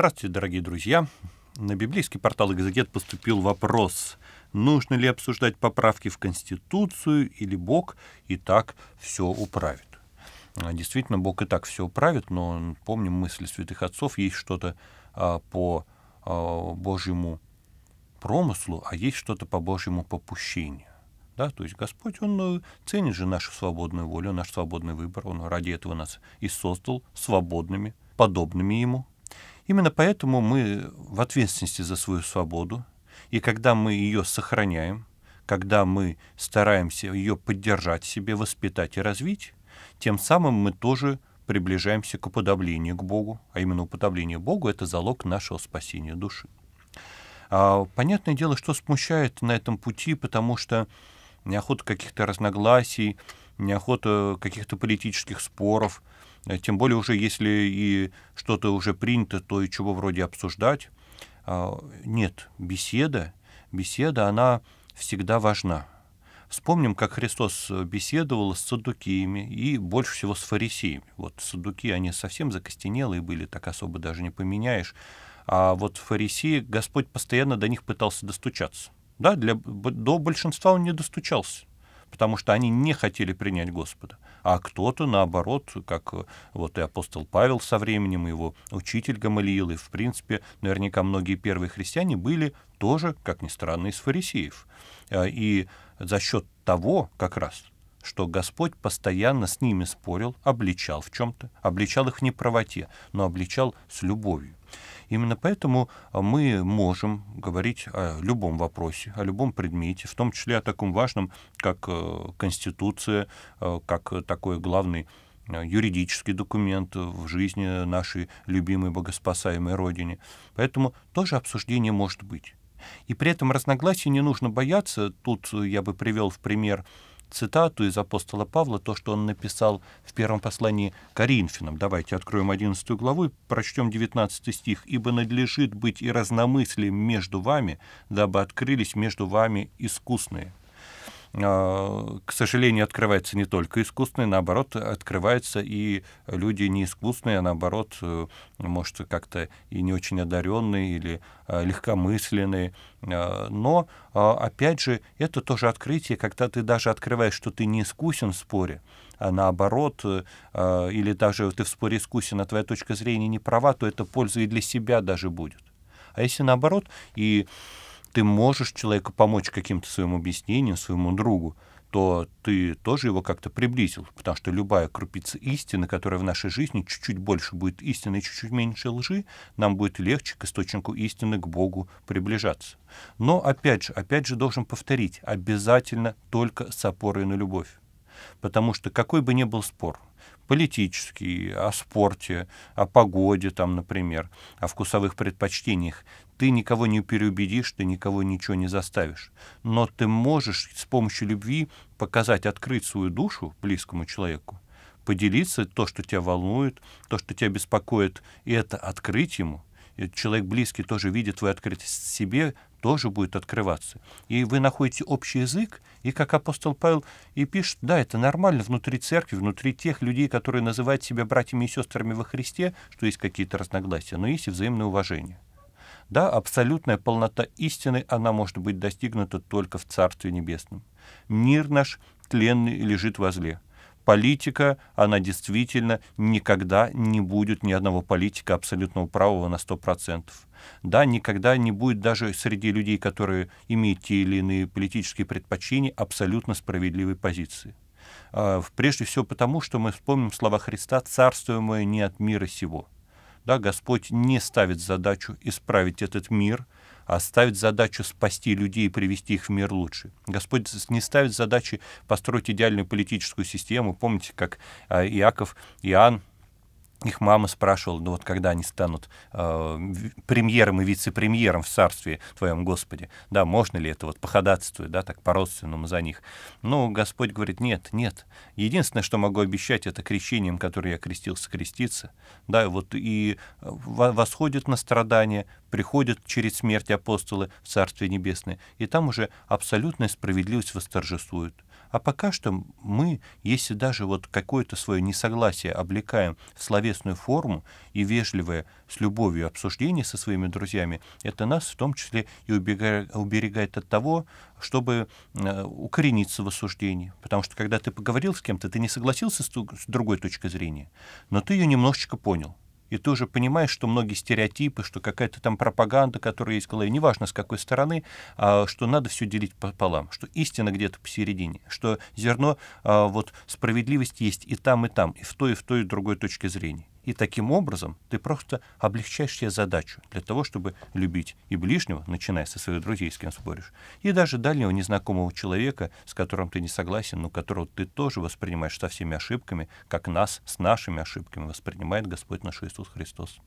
Здравствуйте, дорогие друзья. На библейский портал «Экзегет» поступил вопрос, нужно ли обсуждать поправки в Конституцию или Бог и так все управит. А, действительно, Бог и так все управит, но помним мысли святых отцов, есть что-то а, по а, Божьему промыслу, а есть что-то по Божьему попущению. Да? То есть Господь, Он э, ценит же нашу свободную волю, наш свободный выбор, Он ради этого нас и создал свободными, подобными Ему – Именно поэтому мы в ответственности за свою свободу, и когда мы ее сохраняем, когда мы стараемся ее поддержать себе, воспитать и развить, тем самым мы тоже приближаемся к уподоблению к Богу, а именно уподобление Богу — это залог нашего спасения души. А, понятное дело, что смущает на этом пути, потому что неохота каких-то разногласий, неохота каких-то политических споров — Э, тем более уже если и что-то уже принято, то и чего вроде обсуждать. А, нет, беседа, беседа, она всегда важна. Вспомним, как Христос беседовал с садукиями и больше всего с фарисеями. Вот садуки, они совсем закостенелые были, так особо даже не поменяешь. А вот фарисеи, Господь постоянно до них пытался достучаться. Да, для, до большинства он не достучался потому что они не хотели принять Господа. А кто-то, наоборот, как э, вот и апостол Павел со временем, его учитель Гамалиил, и, в принципе, наверняка многие первые христиане были тоже, как ни странно, из фарисеев. А, и за счет того как раз, что Господь постоянно с ними спорил, обличал в чем-то, обличал их в неправоте, но обличал с любовью. Именно поэтому а, мы можем говорить о любом вопросе, о любом предмете, в том числе о таком важном, как э, Конституция, э, как такой главный э, юридический документ в жизни нашей любимой богоспасаемой Родине. Поэтому тоже обсуждение может быть. И при этом разногласий не нужно бояться. Тут я бы привел в пример цитату из апостола Павла, то, что он написал в первом послании Коринфянам. Давайте откроем 11 главу и прочтем 19 стих. «Ибо надлежит быть и разномыслием между вами, дабы открылись между вами искусные». Э, к сожалению, открывается не только искусственный, наоборот, открывается и люди не искусственные, а наоборот, э, может, как-то и не очень одаренные или э, легкомысленные. Но, опять же, это тоже открытие, когда ты даже открываешь, что ты не искусен в споре, а наоборот, или даже ты в споре искусен, а твоя точка зрения не права, то это польза и для себя даже будет. А если наоборот, и ты можешь человеку помочь каким-то своим объяснением, своему другу, то ты тоже его как-то приблизил, потому что любая крупица истины, которая в нашей жизни чуть-чуть больше будет истины и чуть-чуть меньше лжи, нам будет легче к источнику истины, к Богу приближаться. Но опять же, опять же должен повторить, обязательно только с опорой на любовь. Потому что какой бы ни был спор, политический, о спорте, о погоде, там, например, о вкусовых предпочтениях. Ты никого не переубедишь, ты никого ничего не заставишь. Но ты можешь с помощью любви показать, открыть свою душу близкому человеку, поделиться то, что тебя волнует, то, что тебя беспокоит, и это открыть ему. И человек близкий тоже видит твою открытость себе, тоже будет открываться. И вы находите общий язык, и как апостол Павел и пишет, да, это нормально внутри церкви, внутри тех людей, которые называют себя братьями и сестрами во Христе, что есть какие-то разногласия, но есть и взаимное уважение. Да, абсолютная полнота истины, она может быть достигнута только в Царстве Небесном. Мир наш тленный лежит возле политика, она действительно никогда не будет ни одного политика абсолютного правого на 100%. Да, никогда не будет даже среди людей, которые имеют те или иные политические предпочтения, абсолютно справедливой позиции. А, прежде всего потому, что мы вспомним слова Христа "Царство мое не от мира сего». Да, Господь не ставит задачу исправить этот мир – а ставит задачу спасти людей и привести их в мир лучше. Господь не ставит задачи построить идеальную политическую систему. Помните, как а, Иаков, Иоанн их мама спрашивала, ну вот когда они станут э, премьером и вице-премьером в царстве твоем Господи, да, можно ли это вот походатствовать, да, так по-родственному за них. Ну, Господь говорит, нет, нет. Единственное, что могу обещать, это крещением, которое я крестился, креститься, да, вот и э, восходит на страдания, приходят через смерть апостолы в Царствие Небесное, и там уже абсолютная справедливость восторжествует. А пока что мы, если даже вот какое-то свое несогласие облекаем в словесную форму и вежливое с любовью обсуждение со своими друзьями, это нас в том числе и уберегает от того, чтобы э, укорениться в осуждении. Потому что когда ты поговорил с кем-то, ты не согласился с, с другой точкой зрения, но ты ее немножечко понял и тоже понимаешь, что многие стереотипы, что какая-то там пропаганда, которая есть в голове, неважно с какой стороны, а, что надо все делить пополам, что истина где-то посередине, что зерно а, вот справедливость есть и там, и там, и в той, и в той, и в другой точке зрения. И таким образом ты просто облегчаешь себе задачу для того, чтобы любить и ближнего, начиная со своих друзей, с кем споришь, и даже дальнего незнакомого человека, с которым ты не согласен, но которого ты тоже воспринимаешь со всеми ошибками, как нас с нашими ошибками воспринимает Господь наш Иисус Христос.